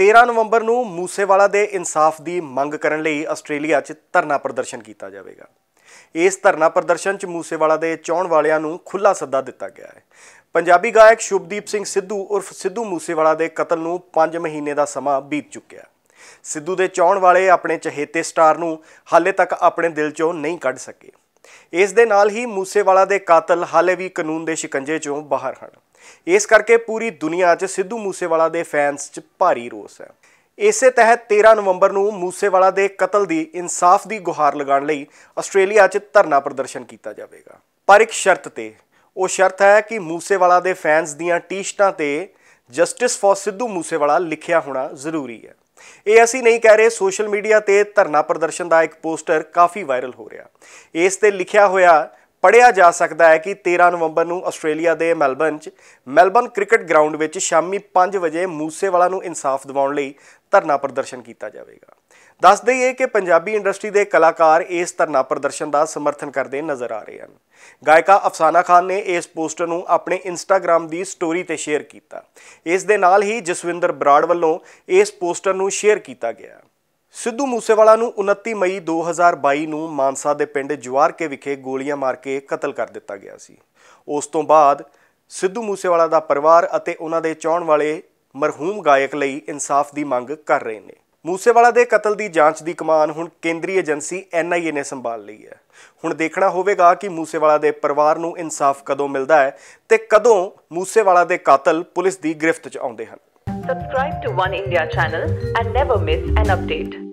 13 ਨਵੰਬਰ ਨੂੰ ਮੂਸੇਵਾਲਾ ਦੇ ਇਨਸਾਫ ਦੀ ਮੰਗ ਕਰਨ ਲਈ ਆਸਟ੍ਰੇਲੀਆ 'ਚ ਧਰਨਾ ਪ੍ਰਦਰਸ਼ਨ ਕੀਤਾ ਜਾਵੇਗਾ ਇਸ ਧਰਨਾ ਪ੍ਰਦਰਸ਼ਨ 'ਚ ਮੂਸੇਵਾਲਾ ਦੇ ਚੌਣ ਵਾਲਿਆਂ ਨੂੰ ਖੁੱਲਾ ਸੱਦਾ ਦਿੱਤਾ ਗਿਆ ਹੈ ਪੰਜਾਬੀ ਗਾਇਕ ਸ਼ੁਭਦੀਪ ਸਿੰਘ ਸਿੱਧੂ ਉਰਫ ਸਿੱਧੂ ਮੂਸੇਵਾਲਾ ਦੇ ਕਤਲ ਨੂੰ 5 ਮਹੀਨੇ ਦਾ ਸਮਾਂ ਬੀਤ ਚੁੱਕਿਆ ਸਿੱਧੂ ਦੇ ਚੌਣ ਵਾਲੇ ਆਪਣੇ ਚਹੇਤੇ ਸਟਾਰ ਨੂੰ ਹਾਲੇ ਤੱਕ ਆਪਣੇ ਦਿਲ 'ਚੋਂ ਨਹੀਂ ਕੱਢ ਸਕੇ ਇਸ ਦੇ ਨਾਲ ਹੀ ਮੂਸੇਵਾਲਾ ਦੇ ਕਾਤਲ ਹਾਲੇ ਵੀ ਕਾਨੂੰਨ ਦੇ ਸ਼ਿਕੰਜੇ 'ਚੋਂ ਬਾਹਰ ਹਨ ਇਸ ਕਰਕੇ ਪੂਰੀ ਦੁਨੀਆ 'ਚ ਸਿੱਧੂ ਮੂਸੇਵਾਲਾ ਦੇ ਫੈਨਸ 'ਚ ਭਾਰੀ ਰੋਸ ਹੈ ਇਸੇ ਤਹਿਤ 13 ਨਵੰਬਰ ਨੂੰ ਮੂਸੇਵਾਲਾ ਦੇ ਕਤਲ ਦੀ ਇਨਸਾਫ ਦੀ ਗੁਹਾਰ ਲਗਾਉਣ ਲਈ ਆਸਟ੍ਰੇਲੀਆ 'ਚ ਧਰਨਾ ਪ੍ਰਦਰਸ਼ਨ ਕੀਤਾ ਜਾਵੇਗਾ ਪਰ ਇੱਕ ਸ਼ਰਤ ਤੇ ਉਹ ਸ਼ਰਤ ਹੈ ਕਿ ਮੂਸੇਵਾਲਾ ਦੇ ਫੈਨਸ ਦੀਆਂ ਟੀ-ਸ਼ਰਟਾਂ ਤੇ ਜਸਟਿਸ ਫॉर ਸਿੱਧੂ ਮੂਸੇਵਾਲਾ ਲਿਖਿਆ ਹੋਣਾ ਜ਼ਰੂਰੀ ਹੈ ਇਹ ਅਸੀਂ ਨਹੀਂ ਕਹਿ ਰਹੇ ਸੋਸ਼ਲ ਮੀਡੀਆ ਤੇ ਧਰਨਾ ਪ੍ਰਦਰਸ਼ਨ ਦਾ ਇੱਕ ਪੋਸਟਰ ਕਾਫੀ ਵਾਇਰਲ ਹੋ ਰਿਹਾ ਇਸ ਤੇ ਲਿਖਿਆ ਹੋਇਆ ਪੜਿਆ ਜਾ ਸਕਦਾ ਹੈ ਕਿ 13 ਨਵੰਬਰ ਨੂੰ ਆਸਟ੍ਰੇਲੀਆ ਦੇ ਮੈਲਬਨ 'ਚ ਮੈਲਬਨ ਕ੍ਰਿਕਟ ਗਰਾਊਂਡ ਵਿੱਚ ਸ਼ਾਮੀ 5 ਵਜੇ ਮੂਸੇਵਾਲਾ ਨੂੰ ਇਨਸਾਫ ਦਿਵਾਉਣ ਲਈ ਧਰਨਾ ਪ੍ਰਦਰਸ਼ਨ ਕੀਤਾ ਜਾਵੇਗਾ ਦੱਸ ਦਈਏ ਕਿ ਪੰਜਾਬੀ ਇੰਡਸਟਰੀ ਦੇ ਕਲਾਕਾਰ ਇਸ ਧਰਨਾ ਪ੍ਰਦਰਸ਼ਨ ਦਾ ਸਮਰਥਨ ਕਰਦੇ ਨਜ਼ਰ ਆ ਰਹੇ ਹਨ ਗਾਇਕਾ ਅਫਸਾਨਾ ਖਾਨ ਨੇ ਇਸ ਪੋਸਟਰ ਨੂੰ ਆਪਣੇ ਇੰਸਟਾਗ੍ਰam ਦੀ ਸਟੋਰੀ ਤੇ ਸ਼ੇਅਰ ਕੀਤਾ ਇਸ ਦੇ ਨਾਲ ਹੀ ਜਸਵਿੰਦਰ ਬਰਾੜ ਵੱਲੋਂ ਇਸ ਪੋਸਟਰ ਨੂੰ ਸ਼ੇਅਰ ਕੀਤਾ ਗਿਆ ਸਿੱਧੂ ਮੂਸੇਵਾਲਾ ਨੂੰ 29 ਮਈ 2022 ਨੂੰ ਮਾਨਸਾ ਦੇ ਪਿੰਡ ਜਵਾਰਕੇ ਵਿਖੇ ਗੋਲੀਆਂ ਮਾਰ ਕੇ ਕਤਲ ਕਰ ਦਿੱਤਾ ਗਿਆ ਸੀ ਉਸ ਤੋਂ ਬਾਅਦ ਸਿੱਧੂ ਮੂਸੇਵਾਲਾ ਦਾ ਪਰਿਵਾਰ ਅਤੇ ਉਹਨਾਂ ਦੇ ਚਾਹਣ ਵਾਲੇ ਮਰਹੂਮ ਗਾਇਕ ਲਈ ਇਨਸਾਫ ਦੀ ਮੰਗ ਕਰ ਰਹੇ ਨੇ ਮੂਸੇਵਾਲਾ ਦੇ ਕਤਲ ਦੀ ਜਾਂਚ ਦੀ ਕਮਾਨ ਹੁਣ ਕੇਂਦਰੀ ਏਜੰਸੀ ਐਨਆਈਏ ਨੇ ਸੰਭਾਲ ਲਈ ਹੈ ਹੁਣ ਦੇਖਣਾ ਹੋਵੇਗਾ ਕਿ ਮੂਸੇਵਾਲਾ ਦੇ ਪਰਿਵਾਰ ਨੂੰ ਇਨਸਾਫ ਕਦੋਂ ਮਿਲਦਾ ਹੈ ਤੇ ਕਦੋਂ ਮੂਸੇਵਾਲਾ ਦੇ ਕਾਤਲ ਪੁਲਿਸ ਦੀ ਗ੍ਰਿਫਤ 'ਚ ਆਉਂਦੇ ਹਨ Subscribe to One India channel and never miss an update.